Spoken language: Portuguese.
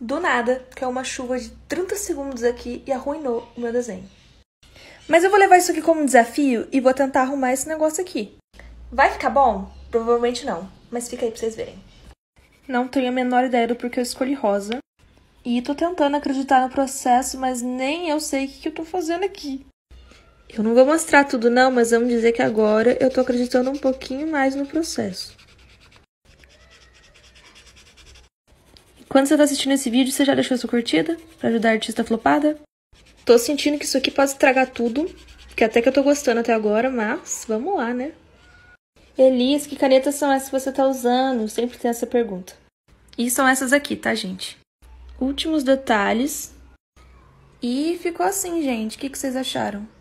do nada, que é uma chuva de 30 segundos aqui e arruinou o meu desenho. Mas eu vou levar isso aqui como um desafio e vou tentar arrumar esse negócio aqui. Vai ficar bom? Provavelmente não, mas fica aí pra vocês verem. Não tenho a menor ideia do porquê eu escolhi rosa. E tô tentando acreditar no processo, mas nem eu sei o que eu tô fazendo aqui. Eu não vou mostrar tudo não, mas vamos dizer que agora eu tô acreditando um pouquinho mais no processo. Quando você tá assistindo esse vídeo, você já deixou sua curtida para ajudar a artista flopada? Tô sentindo que isso aqui pode estragar tudo, que até que eu tô gostando até agora, mas vamos lá, né? Elis, que canetas são essas que você tá usando? Sempre tem essa pergunta. E são essas aqui, tá, gente? Últimos detalhes. E ficou assim, gente. O que, que vocês acharam?